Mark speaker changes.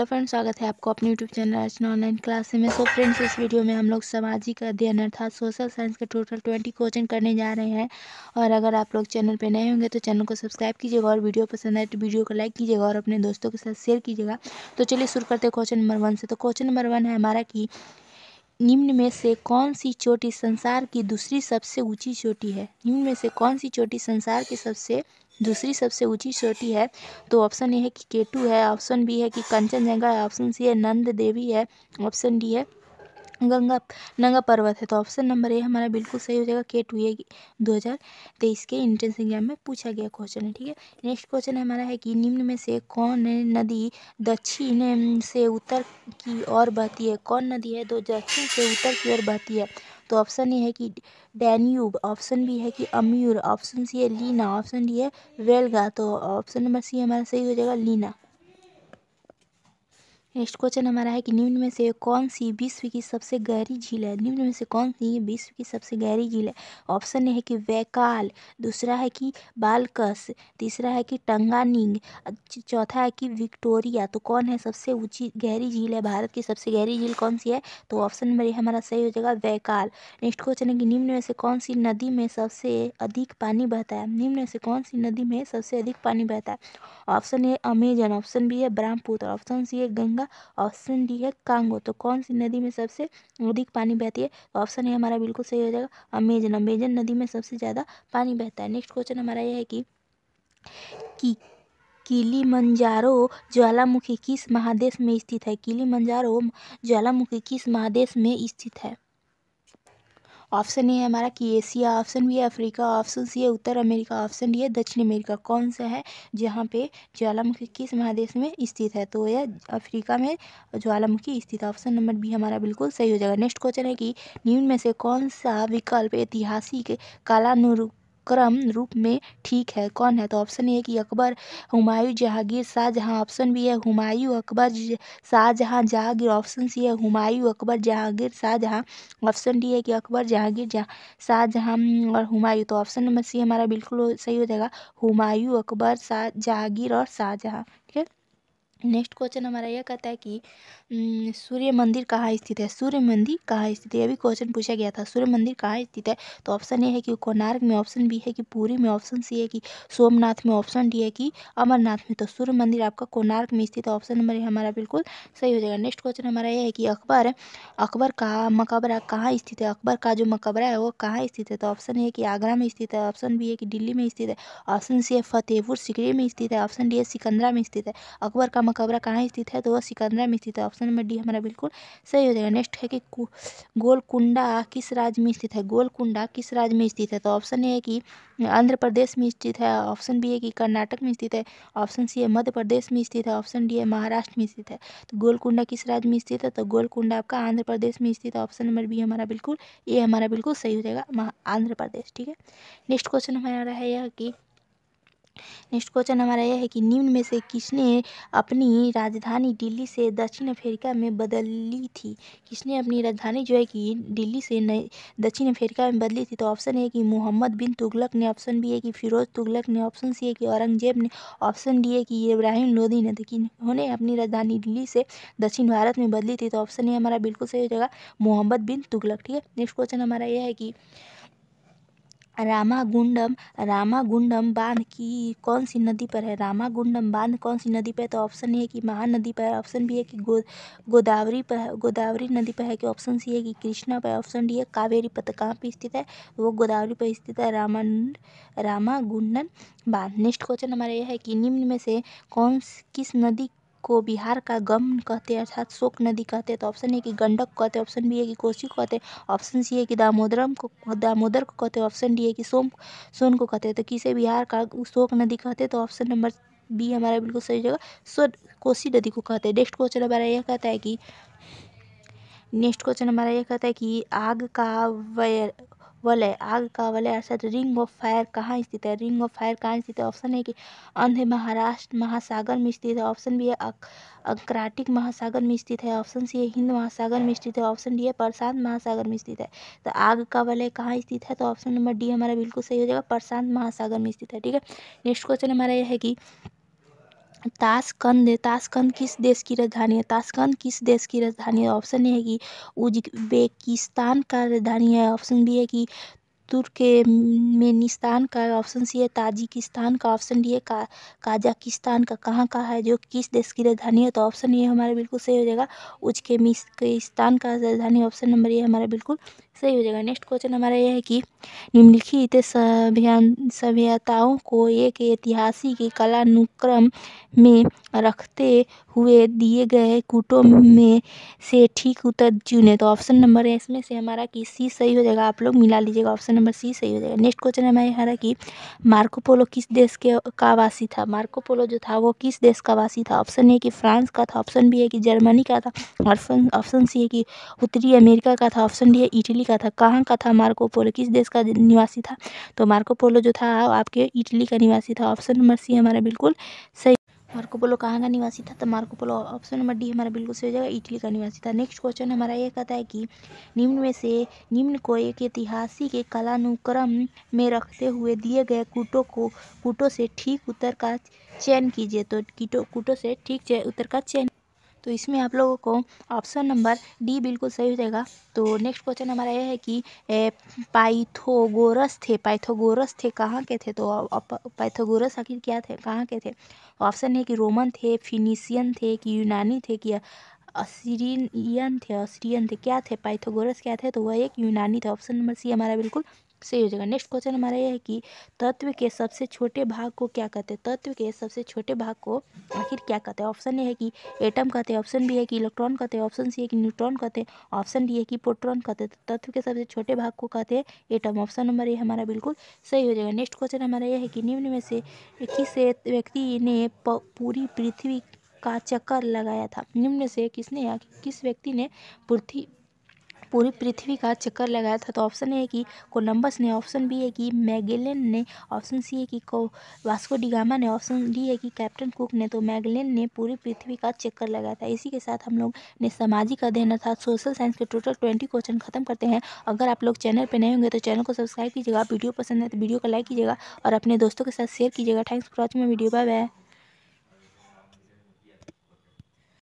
Speaker 1: तो फ्रेंड्स स्वागत है आपको अपने YouTube channel Archana online class में सो फ्रेंड्स इस वीडियो में हम लोग सामाजिक अध्ययन अर्थात सोशल साइंस का टोटल ट्वेंटी क्वेश्चन करने जा रहे हैं और अगर आप लोग चैनल पर नए होंगे तो चैनल को सब्सक्राइब कीजिएगा और वीडियो पसंद आए तो वीडियो को लाइक कीजिएगा और अपने दोस्तों के साथ शेयर कीजिएगा तो चलिए शुरू करते हैं क्वेश्चन नंबर वन से तो क्वेश्चन नंबर वन है हमारा कि निम्न में से कौन सी चोटी संसार की दूसरी सबसे ऊंची चोटी है निम्न में से कौन सी चोटी संसार की सबसे दूसरी सबसे ऊंची चोटी है तो ऑप्शन ए है कि केटू है ऑप्शन बी है कि कंचनजंगा है ऑप्शन सी है नंद देवी है ऑप्शन डी है गंगा नंगा पर्वत है तो ऑप्शन नंबर ए हमारा बिल्कुल सही हो जाएगा के टू ए दो हज़ार तेईस के इंट्रेंस एग्जाम में पूछा गया क्वेश्चन है ठीक है नेक्स्ट क्वेश्चन हमारा है कि निम्न में से कौन नदी दक्षिण से उत्तर की ओर बहती है कौन नदी है तो दक्षिण से उत्तर की ओर बहती है तो ऑप्शन ये है कि डैन्यूब ऑप्शन बी है कि अम्यूर ऑप्शन सी है लीना ऑप्शन डी है वेलगा तो ऑप्शन नंबर सी हमारा सही हो जाएगा लीना नेक्स्ट क्वेश्चन हमारा है कि निम्न में से कौन सी विश्व की सबसे गहरी झील है निम्न में से कौन सी विश्व की सबसे गहरी झील है ऑप्शन है कि वैकाल दूसरा है कि बालकस तीसरा है कि टंगानिंग चौथा है कि विक्टोरिया तो कौन है सबसे ऊंची गहरी झील है भारत की सबसे गहरी झील कौन सी है तो ऑप्शन नंबर हमारा सही हो जाएगा वैकाल नेक्स्ट क्वेश्चन है कि निम्न में से कौन सी नदी में सबसे अधिक पानी बहता है निम्न में से कौन सी नदी में सबसे अधिक पानी बहता है option A Amazon option B है ब्रह्मपुत्र ऑप्शन सी है गंगा का ऑप्शन डी है कांगो तो कौन सी नदी में सबसे अधिक पानी बहती है तो ऑप्शन ए हमारा बिल्कुल सही हो जाएगा अमेजन अमेजन नदी में सबसे ज़्यादा पानी बहता है नेक्स्ट क्वेश्चन हमारा यह है कि, किली मंजारो ज्वालामुखी किस महादेश में स्थित है मंजारो ज्वालामुखी किस महादेश में स्थित है ऑप्शन ए हमारा कि Asia option B Africa option C है उत्तर अमेरिका ऑप्शन डी है दक्षिण अमेरिका कौन सा है जहाँ पे ज्वालामुखी किस महादेश में स्थित है तो यह अफ्रीका में ज्वालामुखी स्थित ऑप्शन नंबर बी हमारा बिल्कुल सही हो जाएगा नेक्स्ट क्वेश्चन है कि निम्न में से कौन सा विकल्प ऐतिहासिक कालानुरूप क्रम रूप में ठीक है कौन है तो ऑप्शन ए कि अकबर हुमायूं जहांगीर शाहजहाँ ऑप्शन बी है हुमायूं अकबर शाहजहाँ जहांगीर ऑप्शन सी है हुमायूं अकबर जहांगीर शाहजहाँ ऑप्शन डी है कि अकबर जहांगीर शाहजहां और हुमायूं तो ऑप्शन नंबर सी हमारा बिल्कुल सही हो जाएगा हुमायूं अकबर शाह जहांगीर और शाहजहाँ ठीक है नेक्स्ट क्वेश्चन हमारा यह कहता है कि सूर्य मंदिर कहाँ स्थित है सूर्य मंदिर कहाँ स्थित है अभी भी क्वेश्चन पूछा गया था सूर्य मंदिर कहाँ स्थित है तो ऑप्शन ए है कि कोणार्क में ऑप्शन बी है कि पूरी में ऑप्शन सी है कि सोमनाथ में ऑप्शन डी है कि अमरनाथ में तो सूर्य मंदिर आपका कोणार्क में स्थित है ऑप्शन नंबर हमारा बिल्कुल सही हो जाएगा नेक्स्ट क्वेश्चन हमारा यह है कि अकबर अकबर का मकबरा कहाँ स्थित है अकबर का जो मकबरा है वो कहाँ स्थित है तो ऑप्शन ए है कि आगरा में स्थित है ऑप्शन बी है कि दिल्ली में स्थित है ऑप्शन सी है फतेहपुर सिकरी में स्थित है ऑप्शन डी है सिकंदरा में स्थित है अकबर का मकबरा कहाँ स्थित है तो वह सिकंदरा में स्थित है ऑप्शन नंबर डी हमारा बिल्कुल सही हो जाएगा नेक्स्ट है कि गोलकुंडा किस राज्य में स्थित है गोलकुंडा किस राज्य में स्थित है तो ऑप्शन ए है कि आंध्र प्रदेश में स्थित है ऑप्शन बी है कि कर्नाटक में स्थित है ऑप्शन सी है मध्य प्रदेश में स्थित है ऑप्शन डी है महाराष्ट्र में स्थित है तो गोलकुंडा किस राज्य में स्थित है तो गोलकुंडा आपका आंध्र प्रदेश में स्थित है ऑप्शन नंबर बी हमारा बिल्कुल ए हमारा बिल्कुल सही हो जाएगा आंध्र प्रदेश ठीक है नेक्स्ट क्वेश्चन हमारा है यह कि नेक्स्ट क्वेश्चन हमारा यह है कि निम्न में से किसने अपनी राजधानी दिल्ली से दक्षिण अफ्रीका में बदली थी किसने अपनी राजधानी जो है कि दिल्ली से नई दक्षिण अफ्रीका में बदली थी तो ऑप्शन है कि मोहम्मद बिन तुगलक ने ऑप्शन बी है कि फिरोज तुगलक ने ऑप्शन सी है कि औरंगजेब ने ऑप्शन डी है कि इब्राहिम लोधी ने तो कि उन्होंने अपनी राजधानी दिल्ली से दक्षिण भारत में बदली थी तो ऑप्शन ए हमारा बिल्कुल सही हो जाएगा मोहम्मद बिन तुगलक ठीक है नेक्स्ट क्वेश्चन हमारा यह है कि रामागुंडम रामागुंडम बांध की कौन सी नदी पर है रामागुंडम बांध कौन सी नदी पर है तो ऑप्शन ए है कि महानदी पर है ऑप्शन बी है कि गो गोदावरी पर है गोदावरी नदी पर है कि ऑप्शन सी है कि कृष्णा पर ऑप्शन डी है कावेरी पथ तो कहाँ पर स्थित है वो गोदावरी पर स्थित है रामानुंड रामागुंडन बांध नेक्स्ट क्वेश्चन हमारा यह है कि निम्न में से कौन किस नदी को बिहार का गम कहते हैं अर्थात शोक नदी कहते हैं तो ऑप्शन ए की गंडक कहते हैं ऑप्शन बी है कि कोसी को कहते हैं ऑप्शन सी है कि दामोदरम को दामोदर को कहते हैं ऑप्शन डी है कि सोम सोन को कहते हैं तो किसे बिहार का शोक नदी कहते हैं तो ऑप्शन नंबर बी हमारा बिल्कुल सही जगह सो कोसी नदी को कहते हैं नेक्स्ट क्वेश्चन हमारा यह कहता है कि नेक्स्ट क्वेश्चन हमारा यह कहता है कि आग का वायर वलय आग का वलय अर्थात रिंग ऑफ फायर कहाँ स्थित है रिंग ऑफ फायर कहाँ स्थित है ऑप्शन है कि अंध महाराष्ट्र महासागर में स्थित है ऑप्शन बी है अंक्राटिक महासागर में स्थित है ऑप्शन सी है हिंद महासागर में स्थित है ऑप्शन डी है प्रशांत महासागर में स्थित है तो आग का वलय कहाँ स्थित है तो ऑप्शन नंबर डी हमारा बिल्कुल सही हो जाएगा प्रशांत महासागर में स्थित है ठीक है नेक्स्ट क्वेश्चन हमारा यह है कि ताशकंद ताशकंद किस देश की राजधानी है ताशकंद किस देश की राजधानी है ऑप्शन ए है कि उज्बेकिस्तान का राजधानी है ऑप्शन बी है कि तुर्कमेनिस्तान का ऑप्शन सी है ताजिकिस्तान का ऑप्शन डी है का काजाकिस्तान का कहाँ का है जो किस देश की राजधानी है तो ऑप्शन ये हमारा बिल्कुल सही हो जाएगा उज्बेकिस्तान का राजधानी ऑप्शन नंबर ये हमारा बिल्कुल सही हो जाएगा नेक्स्ट क्वेश्चन हमारा यह है कि निम्नलिखित सभ्यं सभ्यताओं को एक ऐतिहासिक कलानुक्रम में रखते हुए दिए गए कुटों में से ठीक उत्तर चुने तो ऑप्शन नंबर है इसमें से हमारा कि सी सही हो जाएगा आप लोग मिला लीजिएगा ऑप्शन नंबर सी सही हो जाएगा नेक्स्ट क्वेश्चन हमारे यहाँ कि मार्कोपोलो किस देश के का वासी था मार्कोपोलो जो था वो किस देश का वासी था ऑप्शन ए कि फ्रांस का था ऑप्शन बी है कि जर्मनी का था ऑप्शन ऑप्शन सी है कि उत्तरी अमेरिका का था ऑप्शन डी है इटली इटली का था कहाँ का था मार्को पोलो किस देश का निवासी था तो मार्को पोलो जो था आपके इटली का निवासी था ऑप्शन नंबर सी हमारा बिल्कुल सही मार्को पोलो कहाँ का निवासी था तो Marco Polo option number D हमारा बिल्कुल सही हो जाएगा इटली का निवासी था नेक्स्ट क्वेश्चन हमारा ये कहता है कि निम्न में से निम्न को एक ऐतिहासिक के कलानुक्रम में रखते हुए दिए गए कुटो को कुटो से ठीक उत्तर का चयन कीजिए तो कीटो कुटो से ठीक उत्तर का चयन तो इसमें आप लोगों को ऑप्शन नंबर डी बिल्कुल सही हो जाएगा तो नेक्स्ट क्वेश्चन हमारा यह है कि पाइथोगोरस थे पाइथोगोरस थे कहाँ के थे तो पाइथोगोरस आखिर क्या थे कहाँ के थे ऑप्शन है कि रोमन थे फिनिशियन थे कि यूनानी थे कि असरियन थे असरियन थे क्या थे पाइथोगोरस क्या थे तो वह एक यूनानी थे ऑप्शन नंबर सी हमारा बिल्कुल सही हो जाएगा नेक्स्ट क्वेश्चन हमारा यह है कि तत्व के सबसे छोटे भाग को क्या कहते हैं तत्व के सबसे छोटे भाग को आखिर क्या कहते हैं ऑप्शन ए है कि एटम कहते हैं ऑप्शन बी है कि इलेक्ट्रॉन कहते हैं ऑप्शन सी है कि न्यूट्रॉन कहते हैं ऑप्शन डी है कि प्रोट्रॉन कहते हैं तो तत्व के सबसे छोटे भाग को कहते हैं एटम ऑप्शन नंबर ए हमारा बिल्कुल सही हो जाएगा नेक्स्ट क्वेश्चन हमारा यह है कि निम्न में से किस व्यक्ति ने पूरी पृथ्वी का चक्कर लगाया था निम्न से किसने या किस व्यक्ति ने पृथ्वी पूरी पृथ्वी का चक्कर लगाया था तो ऑप्शन ए है कि कोलंबस ने ऑप्शन बी है कि मैगेलन ने ऑप्शन सी है कि को वास्को डिगामा ने ऑप्शन डी है कि कैप्टन कुक ने तो मैगेलन ने पूरी पृथ्वी का चक्कर लगाया था इसी के साथ हम लोग ने सामाजिक अध्ययन अर्थात सोशल साइंस के टोटल ट्वेंटी क्वेश्चन खत्म करते हैं अगर आप लोग चैनल पर नए होंगे तो चैनल को सब्सक्राइब कीजिएगा वीडियो पसंद है तो वीडियो को लाइक कीजिएगा और अपने दोस्तों के साथ शेयर कीजिएगा thanks for watching my video bye bye